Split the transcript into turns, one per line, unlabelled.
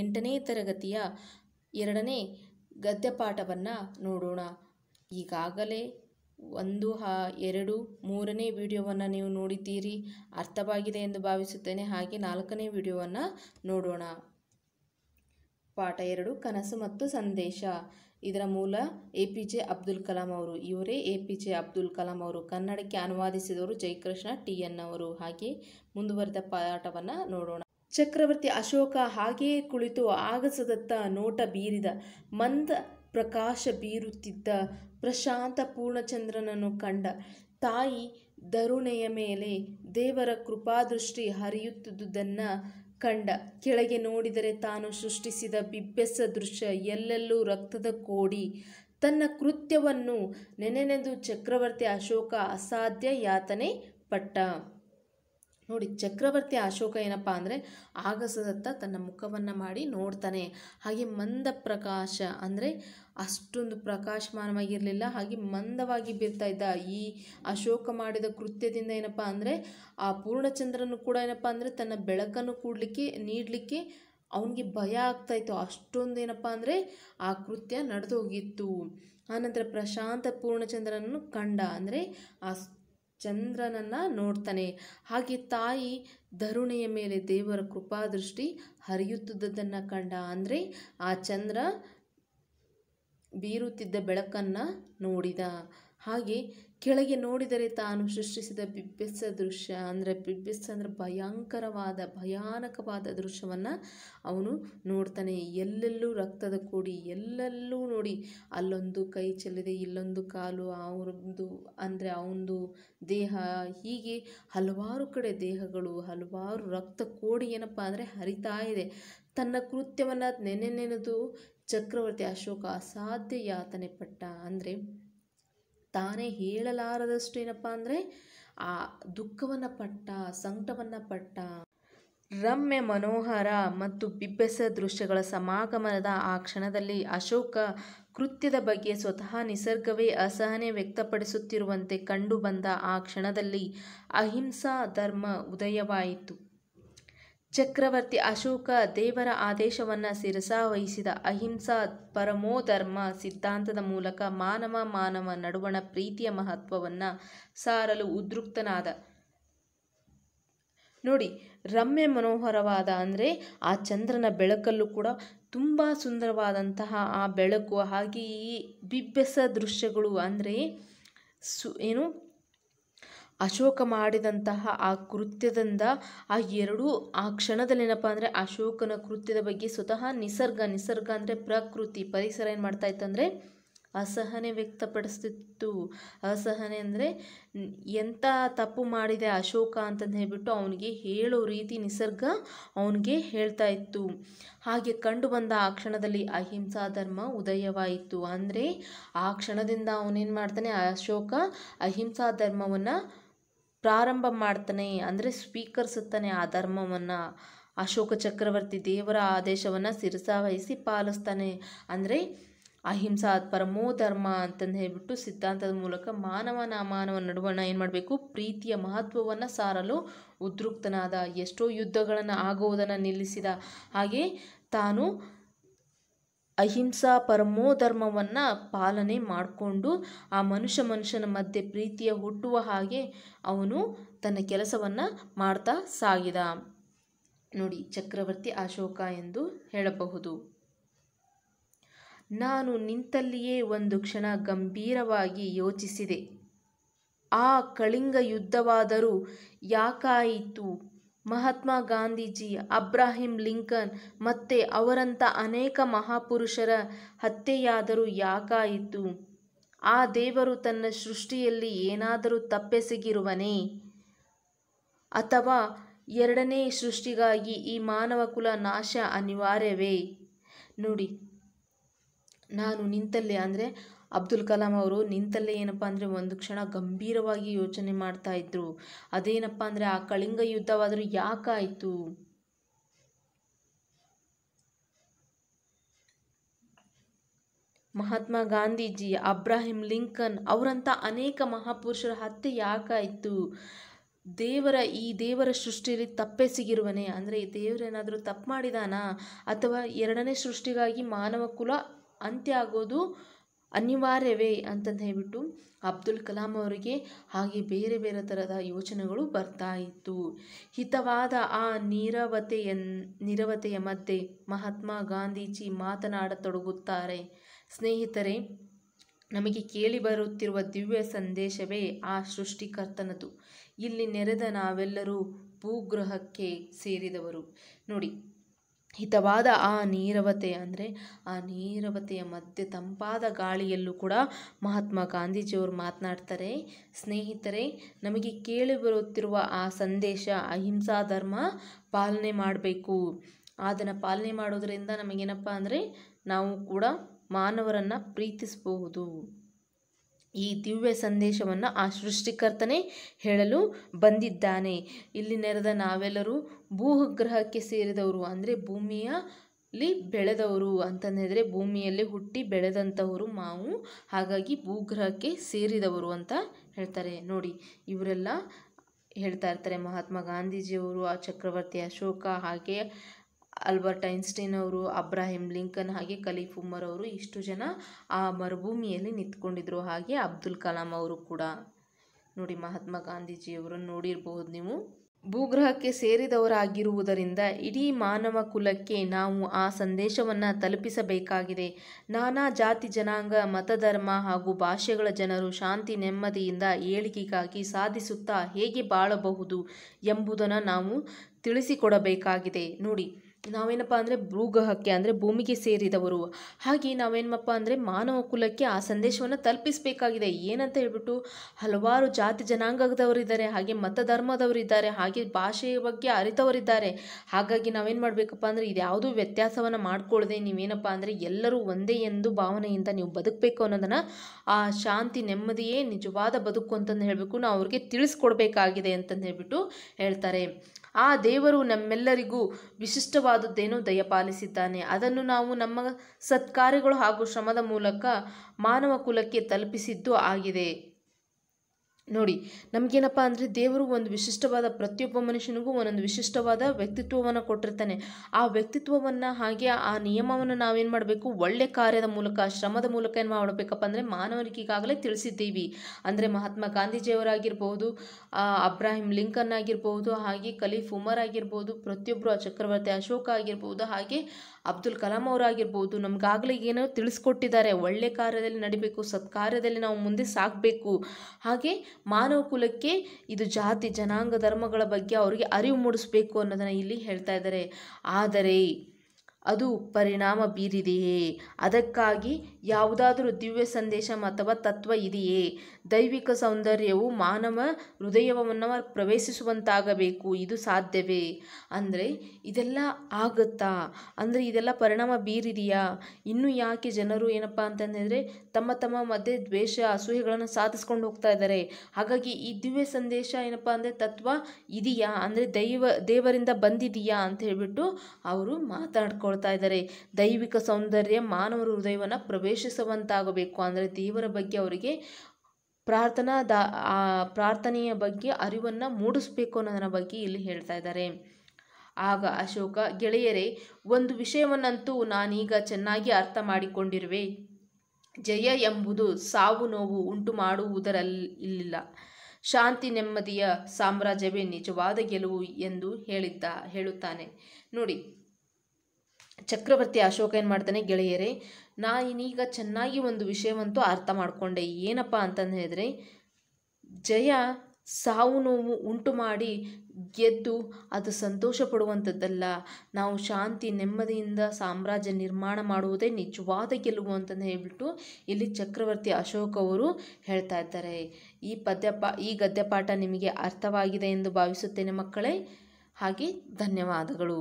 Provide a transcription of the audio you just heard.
ಎಂಟನೇ ತರಗತಿಯ ಎರಡನೇ ಗದ್ಯಪಾಠವನ್ನು ನೋಡೋಣ ಈಗಾಗಲೇ ಒಂದು ಹಾ ಎರಡು ಮೂರನೇ ವಿಡಿಯೋವನ್ನು ನೀವು ನೋಡಿದ್ದೀರಿ ಅರ್ಥವಾಗಿದೆ ಎಂದು ಭಾವಿಸುತ್ತೇನೆ ಹಾಗೆ ನಾಲ್ಕನೇ ವಿಡಿಯೋವನ್ನು ನೋಡೋಣ ಪಾಠ ಎರಡು ಕನಸು ಮತ್ತು ಸಂದೇಶ ಇದರ ಮೂಲ A P J Abdul Kalam ಅವರು ಇವರೇ A P J Abdul Kalam ಅವರು ಕನ್ನಡಕ್ಕೆ ಅನುವಾದಿಸಿದವರು ಜಯಕೃಷ್ಣ ಟಿ ಎನ್ ಅವರು ಹಾಗೆ ಮುಂದುವರೆದ ಪಾಠವನ್ನು ನೋಡೋಣ ಚಕ್ರವರ್ತಿ ಅಶೋಕ ಹಾಗೆಯೇ ಕುಳಿತು ಆಗಸದತ್ತ ನೋಟ ಬೀರಿದ ಮಂದ ಪ್ರಕಾಶ ಬೀರುತ್ತಿದ್ದ ಪ್ರಶಾಂತ ಪೂರ್ಣಚಂದ್ರನನ್ನು ಕಂಡ ತಾಯಿ ದರುಣೆಯ ಮೇಲೆ ದೇವರ ಕೃಪಾದೃಷ್ಟಿ ಹರಿಯುತ್ತಿದ್ದುದನ್ನು ಕಂಡ ಕೆಳಗೆ ನೋಡಿದರೆ ತಾನು ಸೃಷ್ಟಿಸಿದ ಬಿಬ್ಬೆಸ ದೃಶ್ಯ ಎಲ್ಲೆಲ್ಲೂ ರಕ್ತದ ಕೋಡಿ ತನ್ನ ಕೃತ್ಯವನ್ನು ನೆನೆನೆದು ಚಕ್ರವರ್ತಿ ಅಶೋಕ ಅಸಾಧ್ಯ ಯಾತನೆ ಪಟ್ಟ ನೋಡಿ ಚಕ್ರವರ್ತಿ ಅಶೋಕ ಏನಪ್ಪ ಅಂದರೆ ಆಗಸದತ್ತ ತನ್ನ ಮುಖವನ್ನು ಮಾಡಿ ನೋಡ್ತಾನೆ ಹಾಗೆ ಮಂದ ಪ್ರಕಾಶ ಅಂದರೆ ಅಷ್ಟೊಂದು ಪ್ರಕಾಶಮಾನವಾಗಿರಲಿಲ್ಲ ಹಾಗೆ ಮಂದವಾಗಿ ಬೀರ್ತಾ ಇದ್ದ ಈ ಅಶೋಕ ಮಾಡಿದ ಕೃತ್ಯದಿಂದ ಏನಪ್ಪ ಅಂದರೆ ಆ ಪೂರ್ಣಚಂದ್ರನು ಕೂಡ ಏನಪ್ಪ ಅಂದರೆ ತನ್ನ ಬೆಳಕನ್ನು ಕೂಡಲಿಕ್ಕೆ ನೀಡಲಿಕ್ಕೆ ಅವನಿಗೆ ಭಯ ಆಗ್ತಾಯಿತ್ತು ಏನಪ್ಪ ಅಂದರೆ ಆ ಕೃತ್ಯ ನಡೆದೋಗಿತ್ತು ಆನಂತರ ಪ್ರಶಾಂತ ಪೂರ್ಣಚಂದ್ರನನ್ನು ಕಂಡ ಅಂದರೆ ಆ ಚಂದ್ರನನ್ನ ನೋಡ್ತಾನೆ ಹಾಗೆ ತಾಯಿ ಧರುಣೆಯ ಮೇಲೆ ದೇವರ ಕೃಪಾದೃಷ್ಟಿ ಹರಿಯುತ್ತಿದ್ದುದನ್ನು ಕಂಡ ಅಂದರೆ ಆ ಚಂದ್ರ ಬೀರುತ್ತಿದ್ದ ಬೆಳಕನ್ನ ನೋಡಿದ ಹಾಗೆ ಕೆಳಗೆ ನೋಡಿದರೆ ತಾನು ಸೃಷ್ಟಿಸಿದ ಬಿಬ್ಬೆಸ್ಸ ದೃಶ್ಯ ಅಂದರೆ ಬಿಬ್ಬೆಸ್ಸ ಅಂದರೆ ಭಯಂಕರವಾದ ಭಯಾನಕವಾದ ದೃಶ್ಯವನ್ನು ಅವನು ನೋಡ್ತಾನೆ ಎಲ್ಲೆಲ್ಲೂ ರಕ್ತದ ಕೂಡಿ ಎಲ್ಲೆಲ್ಲೂ ನೋಡಿ ಅಲ್ಲೊಂದು ಕೈ ಚೆಲ್ಲಿದೆ ಇಲ್ಲೊಂದು ಕಾಲು ಅವ್ರದ್ದು ಅಂದರೆ ಅವನದು ದೇಹ ಹೀಗೆ ಹಲವಾರು ಕಡೆ ದೇಹಗಳು ಹಲವಾರು ರಕ್ತ ಕೋಡಿ ಏನಪ್ಪ ಅಂದರೆ ಹರಿತಾ ಇದೆ ತನ್ನ ಕೃತ್ಯವನ್ನು ನೆನೆ ನೆನೆದು ಚಕ್ರವರ್ತಿ ಅಶೋಕ ಅಸಾಧ್ಯ ಯಾತನೆ ಪಟ್ಟ ಅಂದರೆ ತಾನೇ ಹೇಳಲಾರದಷ್ಟು ಏನಪ್ಪ ಅಂದರೆ ಆ ದುಃಖವನ್ನು ಪಟ್ಟ ಸಂಕಟವನ್ನು ಪಟ್ಟ ರಮ್ಯ ಮನೋಹರ ಮತ್ತು ಬಿಬ್ಬೆಸ ದೃಶ್ಯಗಳ ಸಮಾಗಮನದ ಆ ಕ್ಷಣದಲ್ಲಿ ಅಶೋಕ ಕೃತ್ಯದ ಬಗ್ಗೆ ಸ್ವತಃ ನಿಸರ್ಗವೇ ಅಸಹನೆ ವ್ಯಕ್ತಪಡಿಸುತ್ತಿರುವಂತೆ ಕಂಡುಬಂದ ಆ ಕ್ಷಣದಲ್ಲಿ ಅಹಿಂಸಾ ಧರ್ಮ ಉದಯವಾಯಿತು ಚಕ್ರವರ್ತಿ ಅಶೋಕ ದೇವರ ಆದೇಶವನ್ನು ವಹಿಸಿದ ಅಹಿಂಸಾ ಪರಮೋಧರ್ಮ ಸಿದ್ಧಾಂತದ ಮೂಲಕ ಮಾನವ ಮಾನವ ನಡುವಣ ಪ್ರೀತಿಯ ಮಹತ್ವವನ್ನು ಸಾರಲು ಉದ್ರುಕ್ತನಾದ ನೋಡಿ ರಮ್ಯ ಮನೋಹರವಾದ ಅಂದರೆ ಆ ಚಂದ್ರನ ಬೆಳಕಲ್ಲೂ ಕೂಡ ತುಂಬ ಸುಂದರವಾದಂತಹ ಆ ಬೆಳಕು ಹಾಗೆಯೇ ಬಿಬ್ಬೆಸ ದೃಶ್ಯಗಳು ಅಂದರೆ ಸು ಏನು ಅಶೋಕ ಮಾಡಿದಂತಹ ಆ ಕೃತ್ಯದಿಂದ ಆ ಎರಡೂ ಆ ಕ್ಷಣದಲ್ಲಿ ಏನಪ್ಪ ಅಂದರೆ ಅಶೋಕನ ಕೃತ್ಯದ ಬಗ್ಗೆ ಸ್ವತಃ ನಿಸರ್ಗ ನಿಸರ್ಗ ಅಂದರೆ ಪ್ರಕೃತಿ ಪರಿಸರ ಏನು ಮಾಡ್ತಾ ಇತ್ತಂದರೆ ಅಸಹನೆ ವ್ಯಕ್ತಪಡಿಸ್ತಿತ್ತು ಅಸಹನೆ ಅಂದರೆ ಎಂಥ ತಪ್ಪು ಮಾಡಿದೆ ಅಶೋಕ ಅಂತಂದು ಹೇಳಿಬಿಟ್ಟು ಅವನಿಗೆ ಹೇಳೋ ರೀತಿ ನಿಸರ್ಗ ಅವನಿಗೆ ಹೇಳ್ತಾ ಇತ್ತು ಹಾಗೆ ಕಂಡು ಬಂದ ಆ ಕ್ಷಣದಲ್ಲಿ ಅಹಿಂಸಾ ಧರ್ಮ ಉದಯವಾಯಿತು ಅಂದರೆ ಆ ಕ್ಷಣದಿಂದ ಅವನೇನು ಮಾಡ್ತಾನೆ ಅಶೋಕ ಅಹಿಂಸಾ ಧರ್ಮವನ್ನು ಪ್ರಾರಂಭ ಮಾಡ್ತಾನೆ ಅಂದರೆ ಸ್ವೀಕರಿಸುತ್ತಾನೆ ಆ ಧರ್ಮವನ್ನು ಅಶೋಕ ಚಕ್ರವರ್ತಿ ದೇವರ ಆದೇಶವನ್ನು ವಹಿಸಿ ಪಾಲಿಸ್ತಾನೆ ಅಂದರೆ ಅಹಿಂಸಾ ಪರಮೋ ಧರ್ಮ ಅಂತಂದು ಹೇಳಿಬಿಟ್ಟು ಸಿದ್ಧಾಂತದ ಮೂಲಕ ಮಾನವನ ಅಮಾನವ ನಡುವಣ ಏನು ಮಾಡಬೇಕು ಪ್ರೀತಿಯ ಮಹತ್ವವನ್ನು ಸಾರಲು ಉದ್ರುಕ್ತನಾದ ಎಷ್ಟೋ ಯುದ್ಧಗಳನ್ನು ಆಗುವುದನ್ನು ನಿಲ್ಲಿಸಿದ ಹಾಗೆ ತಾನು ಅಹಿಂಸಾ ಪರಮೋ ಧರ್ಮವನ್ನು ಪಾಲನೆ ಮಾಡಿಕೊಂಡು ಆ ಮನುಷ್ಯ ಮನುಷ್ಯನ ಮಧ್ಯೆ ಪ್ರೀತಿಯ ಹುಟ್ಟುವ ಹಾಗೆ ಅವನು ತನ್ನ ಕೆಲಸವನ್ನು ಮಾಡ್ತಾ ಸಾಗಿದ ನೋಡಿ ಚಕ್ರವರ್ತಿ ಅಶೋಕ ಎಂದು ಹೇಳಬಹುದು ನಾನು ನಿಂತಲ್ಲಿಯೇ ಒಂದು ಕ್ಷಣ ಗಂಭೀರವಾಗಿ ಯೋಚಿಸಿದೆ ಆ ಕಳಿಂಗ ಯುದ್ಧವಾದರೂ ಯಾಕಾಯಿತು ಮಹಾತ್ಮ ಗಾಂಧೀಜಿ ಅಬ್ರಾಹಿಂ ಲಿಂಕನ್ ಮತ್ತೆ ಅವರಂಥ ಅನೇಕ ಮಹಾಪುರುಷರ ಹತ್ಯೆಯಾದರೂ ಯಾಕಾಯಿತು ಆ ದೇವರು ತನ್ನ ಸೃಷ್ಟಿಯಲ್ಲಿ ಏನಾದರೂ ತಪ್ಪೆಸಗಿರುವನೇ ಅಥವಾ ಎರಡನೇ ಸೃಷ್ಟಿಗಾಗಿ ಈ ಮಾನವ ಕುಲ ನಾಶ ಅನಿವಾರ್ಯವೇ ನೋಡಿ ನಾನು ನಿಂತಲ್ಲೇ ಅಂದರೆ ಅಬ್ದುಲ್ ಕಲಾಂ ಅವರು ನಿಂತಲ್ಲೇ ಏನಪ್ಪ ಅಂದರೆ ಒಂದು ಕ್ಷಣ ಗಂಭೀರವಾಗಿ ಯೋಚನೆ ಮಾಡ್ತಾ ಇದ್ರು ಅದೇನಪ್ಪ ಅಂದರೆ ಆ ಕಳಿಂಗ ಯುದ್ಧವಾದರೂ ಯಾಕಾಯಿತು ಮಹಾತ್ಮ ಗಾಂಧೀಜಿ ಅಬ್ರಾಹಿಂ ಲಿಂಕನ್ ಅವರಂಥ ಅನೇಕ ಮಹಾಪುರುಷರ ಹತ್ಯೆ ಯಾಕಾಯಿತು ದೇವರ ಈ ದೇವರ ಸೃಷ್ಟಿಯಲ್ಲಿ ಸಿಗಿರುವನೇ ಅಂದರೆ ದೇವರೇನಾದರೂ ತಪ್ಪು ಮಾಡಿದಾನಾ ಅಥವಾ ಎರಡನೇ ಸೃಷ್ಟಿಗಾಗಿ ಮಾನವ ಕುಲ ಅಂತ್ಯ ಆಗೋದು ಅನಿವಾರ್ಯವೇ ಅಂತಂದು ಹೇಳಿಬಿಟ್ಟು ಅಬ್ದುಲ್ ಕಲಾಂ ಅವರಿಗೆ ಹಾಗೆ ಬೇರೆ ಬೇರೆ ಥರದ ಯೋಚನೆಗಳು ಬರ್ತಾ ಇತ್ತು ಹಿತವಾದ ಆ ನೀರವತೆಯ ನಿರವತೆಯ ಮಧ್ಯೆ ಮಹಾತ್ಮ ಗಾಂಧೀಜಿ ಮಾತನಾಡತೊಡಗುತ್ತಾರೆ ಸ್ನೇಹಿತರೆ ನಮಗೆ ಕೇಳಿ ಬರುತ್ತಿರುವ ದಿವ್ಯ ಸಂದೇಶವೇ ಆ ಸೃಷ್ಟಿಕರ್ತನದು ಇಲ್ಲಿ ನೆರೆದ ನಾವೆಲ್ಲರೂ ಭೂಗ್ರಹಕ್ಕೆ ಸೇರಿದವರು ನೋಡಿ ಹಿತವಾದ ಆ ನೀರವತೆ ಅಂದರೆ ಆ ನೀರವತೆಯ ಮಧ್ಯೆ ತಂಪಾದ ಗಾಳಿಯಲ್ಲೂ ಕೂಡ ಮಹಾತ್ಮ ಗಾಂಧೀಜಿಯವರು ಮಾತನಾಡ್ತಾರೆ ಸ್ನೇಹಿತರೆ ನಮಗೆ ಕೇಳಿ ಬರುತ್ತಿರುವ ಆ ಸಂದೇಶ ಅಹಿಂಸಾ ಧರ್ಮ ಪಾಲನೆ ಮಾಡಬೇಕು ಅದನ್ನು ಪಾಲನೆ ಮಾಡೋದರಿಂದ ನಮಗೇನಪ್ಪ ಅಂದರೆ ನಾವು ಕೂಡ ಮಾನವರನ್ನು ಪ್ರೀತಿಸಬಹುದು ಈ ದಿವ್ಯ ಸಂದೇಶವನ್ನು ಆ ಸೃಷ್ಟಿಕರ್ತನೇ ಹೇಳಲು ಬಂದಿದ್ದಾನೆ ಇಲ್ಲಿ ನೆರೆದ ನಾವೆಲ್ಲರೂ ಭೂಗ್ರಹಕ್ಕೆ ಸೇರಿದವರು ಅಂದರೆ ಭೂಮಿಯ ಲಿ ಬೆಳೆದವರು ಅಂತಂದರೆ ಭೂಮಿಯಲ್ಲೇ ಹುಟ್ಟಿ ಬೆಳೆದಂಥವರು ಮಾವು ಹಾಗಾಗಿ ಭೂಗ್ರಹಕ್ಕೆ ಸೇರಿದವರು ಅಂತ ಹೇಳ್ತಾರೆ ನೋಡಿ ಇವರೆಲ್ಲ ಹೇಳ್ತಾ ಇರ್ತಾರೆ ಮಹಾತ್ಮ ಗಾಂಧೀಜಿಯವರು ಆ ಚಕ್ರವರ್ತಿ ಅಶೋಕ ಹಾಗೆ ಅಲ್ಬರ್ಟ್ ಐನ್ಸ್ಟೈನ್ ಅವರು ಅಬ್ರಾಹಿಂ ಲಿಂಕನ್ ಹಾಗೆ ಖಲೀಫ್ ಉಮರ್ ಅವರು ಇಷ್ಟು ಜನ ಆ ಮರುಭೂಮಿಯಲ್ಲಿ ನಿಂತ್ಕೊಂಡಿದ್ರು ಹಾಗೆ ಅಬ್ದುಲ್ ಕಲಾಂ ಅವರು ಕೂಡ ನೋಡಿ ಮಹಾತ್ಮ ಗಾಂಧೀಜಿಯವರನ್ನು ನೋಡಿರಬಹುದು ನೀವು ಭೂಗ್ರಹಕ್ಕೆ ಸೇರಿದವರಾಗಿರುವುದರಿಂದ ಇಡೀ ಮಾನವ ಕುಲಕ್ಕೆ ನಾವು ಆ ಸಂದೇಶವನ್ನು ತಲುಪಿಸಬೇಕಾಗಿದೆ ನಾನಾ ಜಾತಿ ಜನಾಂಗ ಮತಧರ್ಮ ಹಾಗೂ ಭಾಷೆಗಳ ಜನರು ಶಾಂತಿ ನೆಮ್ಮದಿಯಿಂದ ಏಳಿಗೆಗಾಗಿ ಸಾಧಿಸುತ್ತಾ ಹೇಗೆ ಬಾಳಬಹುದು ಎಂಬುದನ್ನು ನಾವು ತಿಳಿಸಿಕೊಡಬೇಕಾಗಿದೆ ನೋಡಿ ನಾವೇನಪ್ಪ ಅಂದರೆ ಭೂಗ್ರಹಕ್ಕೆ ಅಂದರೆ ಭೂಮಿಗೆ ಸೇರಿದವರು ಹಾಗೆ ನಾವೇನಪ್ಪ ಅಂದರೆ ಮಾನವ ಕುಲಕ್ಕೆ ಆ ಸಂದೇಶವನ್ನು ತಲುಪಿಸಬೇಕಾಗಿದೆ ಏನಂತ ಹೇಳ್ಬಿಟ್ಟು ಹಲವಾರು ಜಾತಿ ಜನಾಂಗದವರಿದ್ದಾರೆ ಹಾಗೆ ಮತ ಧರ್ಮದವರಿದ್ದಾರೆ ಹಾಗೆ ಭಾಷೆಯ ಬಗ್ಗೆ ಅರಿತವರಿದ್ದಾರೆ ಹಾಗಾಗಿ ನಾವೇನು ಮಾಡಬೇಕಪ್ಪ ಅಂದರೆ ಇದು ಯಾವುದೂ ವ್ಯತ್ಯಾಸವನ್ನು ಮಾಡಿಕೊಳ್ಳದೆ ನೀವೇನಪ್ಪ ಅಂದರೆ ಎಲ್ಲರೂ ಒಂದೇ ಎಂದು ಭಾವನೆಯಿಂದ ನೀವು ಬದುಕಬೇಕು ಅನ್ನೋದನ್ನು ಆ ಶಾಂತಿ ನೆಮ್ಮದಿಯೇ ನಿಜವಾದ ಬದುಕು ಅಂತಂದು ಹೇಳಬೇಕು ನಾವು ಅವ್ರಿಗೆ ತಿಳಿಸ್ಕೊಡ್ಬೇಕಾಗಿದೆ ಅಂತಂದು ಹೇಳ್ಬಿಟ್ಟು ಹೇಳ್ತಾರೆ ಆ ದೇವರು ನಮ್ಮೆಲ್ಲರಿಗೂ ವಿಶಿಷ್ಟವಾದದ್ದೇನು ದಯಪಾಲಿಸಿದ್ದಾನೆ ಅದನ್ನು ನಾವು ನಮ್ಮ ಸತ್ಕಾರ್ಯಗಳು ಹಾಗೂ ಶ್ರಮದ ಮೂಲಕ ಮಾನವ ಕುಲಕ್ಕೆ ತಲುಪಿಸಿದ್ದು ಆಗಿದೆ ನೋಡಿ ನಮಗೇನಪ್ಪ ಅಂದರೆ ದೇವರು ಒಂದು ವಿಶಿಷ್ಟವಾದ ಪ್ರತಿಯೊಬ್ಬ ಮನುಷ್ಯನಿಗೂ ಒಂದೊಂದು ವಿಶಿಷ್ಟವಾದ ವ್ಯಕ್ತಿತ್ವವನ್ನು ಕೊಟ್ಟಿರ್ತಾನೆ ಆ ವ್ಯಕ್ತಿತ್ವವನ್ನು ಹಾಗೆ ಆ ನಿಯಮವನ್ನು ನಾವೇನು ಮಾಡಬೇಕು ಒಳ್ಳೆ ಕಾರ್ಯದ ಮೂಲಕ ಶ್ರಮದ ಮೂಲಕ ಏನು ಮಾಡಬೇಕಪ್ಪ ಅಂದರೆ ಮಾನವರಿಗೆ ತಿಳಿಸಿದ್ದೀವಿ ಅಂದರೆ ಮಹಾತ್ಮ ಗಾಂಧೀಜಿಯವರಾಗಿರ್ಬೋದು ಅಬ್ರಾಹಿಂ ಲಿಂಕನ್ ಆಗಿರ್ಬೋದು ಹಾಗೆ ಖಲೀಫ್ ಉಮರ್ ಆಗಿರ್ಬೋದು ಪ್ರತಿಯೊಬ್ಬರು ಚಕ್ರವರ್ತಿ ಅಶೋಕ ಆಗಿರ್ಬೋದು ಹಾಗೆ ಅಬ್ದುಲ್ ಕಲಾಂ ಅವರಾಗಿರ್ಬೋದು ನಮಗಾಗಲೇ ಏನೋ ತಿಳಿಸ್ಕೊಟ್ಟಿದ್ದಾರೆ ಒಳ್ಳೆ ಕಾರ್ಯದಲ್ಲಿ ನಡಿಬೇಕು ಸತ್ಕಾರ್ಯದಲ್ಲಿ ನಾವು ಮುಂದೆ ಸಾಕಬೇಕು ಹಾಗೆ ಮಾನವ ಕುಲಕ್ಕೆ ಇದು ಜಾತಿ ಜನಾಂಗ ಧರ್ಮಗಳ ಬಗ್ಗೆ ಅವರಿಗೆ ಅರಿವು ಮೂಡಿಸಬೇಕು ಅನ್ನೋದನ್ನು ಇಲ್ಲಿ ಹೇಳ್ತಾ ಇದ್ದಾರೆ ಆದರೆ ಅದು ಪರಿಣಾಮ ಬೀರಿದೆಯೇ ಅದಕ್ಕಾಗಿ ಯಾವುದಾದರೂ ದಿವ್ಯ ಸಂದೇಶ ಅಥವಾ ತತ್ವ ಇದೆಯೇ ದೈವಿಕ ಸೌಂದರ್ಯವು ಮಾನವ ಹೃದಯವನ್ನು ಪ್ರವೇಶಿಸುವಂತಾಗಬೇಕು ಇದು ಸಾಧ್ಯವೇ ಅಂದರೆ ಇದೆಲ್ಲ ಆಗುತ್ತಾ ಅಂದರೆ ಇದೆಲ್ಲ ಪರಿಣಾಮ ಬೀರಿದೆಯಾ ಇನ್ನೂ ಯಾಕೆ ಜನರು ಏನಪ್ಪ ಅಂತಂದರೆ ತಮ್ಮ ತಮ್ಮ ಮಧ್ಯೆ ದ್ವೇಷ ಅಸೂಯೆಗಳನ್ನು ಸಾಧಿಸ್ಕೊಂಡು ಹೋಗ್ತಾ ಇದ್ದಾರೆ ಹಾಗಾಗಿ ಈ ದಿವ್ಯ ಸಂದೇಶ ಏನಪ್ಪ ಅಂದರೆ ತತ್ವ ಇದೆಯಾ ಅಂದರೆ ದೈವ ದೇವರಿಂದ ಬಂದಿದೆಯಾ ಅಂತ ಹೇಳಿಬಿಟ್ಟು ಅವರು ಮಾತಾಡ್ಕೊಂಡು ಕೊಡ್ತಾ ಇದ್ದಾರೆ ದೈವಿಕ ಸೌಂದರ್ಯ ಮಾನವರ ಹೃದಯವನ್ನು ಪ್ರವೇಶಿಸುವಂತಾಗಬೇಕು ಅಂದರೆ ದೇವರ ಬಗ್ಗೆ ಅವರಿಗೆ ಪ್ರಾರ್ಥನಾ ದ ಪ್ರಾರ್ಥನೆಯ ಬಗ್ಗೆ ಅರಿವನ್ನು ಮೂಡಿಸಬೇಕು ಅನ್ನೋದರ ಬಗ್ಗೆ ಇಲ್ಲಿ ಹೇಳ್ತಾ ಇದ್ದಾರೆ ಆಗ ಅಶೋಕ ಗೆಳೆಯರೇ ಒಂದು ವಿಷಯವನ್ನಂತೂ ನಾನೀಗ ಚೆನ್ನಾಗಿ ಅರ್ಥ ಮಾಡಿಕೊಂಡಿರುವೆ ಜಯ ಎಂಬುದು ಸಾವು ನೋವು ಉಂಟು ಮಾಡುವುದರಲ್ಲಿಲ್ಲ ಶಾಂತಿ ನೆಮ್ಮದಿಯ ಸಾಮ್ರಾಜ್ಯವೇ ನಿಜವಾದ ಗೆಲುವು ಎಂದು ಹೇಳಿದ್ದ ಹೇಳುತ್ತಾನೆ ನೋಡಿ ಚಕ್ರವರ್ತಿ ಅಶೋಕ ಏನು ಮಾಡ್ತಾನೆ ಗೆಳೆಯರೇ ನಾ ಇನ್ನೀಗ ಚೆನ್ನಾಗಿ ಒಂದು ವಿಷಯವಂತೂ ಅರ್ಥ ಮಾಡಿಕೊಂಡೆ ಏನಪ್ಪ ಅಂತಂದು ಹೇಳಿದ್ರೆ ಜಯ ಸಾವು ನೋವು ಉಂಟು ಮಾಡಿ ಗೆದ್ದು ಅದು ಸಂತೋಷ ಪಡುವಂಥದ್ದಲ್ಲ ನಾವು ಶಾಂತಿ ನೆಮ್ಮದಿಯಿಂದ ಸಾಮ್ರಾಜ್ಯ ನಿರ್ಮಾಣ ಮಾಡುವುದೇ ನಿಜವಾದ ಗೆಲುವು ಅಂತಂದು ಹೇಳಿಬಿಟ್ಟು ಇಲ್ಲಿ ಚಕ್ರವರ್ತಿ ಅಶೋಕ್ ಅವರು ಹೇಳ್ತಾ ಇದ್ದಾರೆ ಈ ಪಾ ಈ ಗದ್ಯಪಾಠ ನಿಮಗೆ ಅರ್ಥವಾಗಿದೆ ಎಂದು ಭಾವಿಸುತ್ತೇನೆ ಮಕ್ಕಳೇ ಹಾಗೆ ಧನ್ಯವಾದಗಳು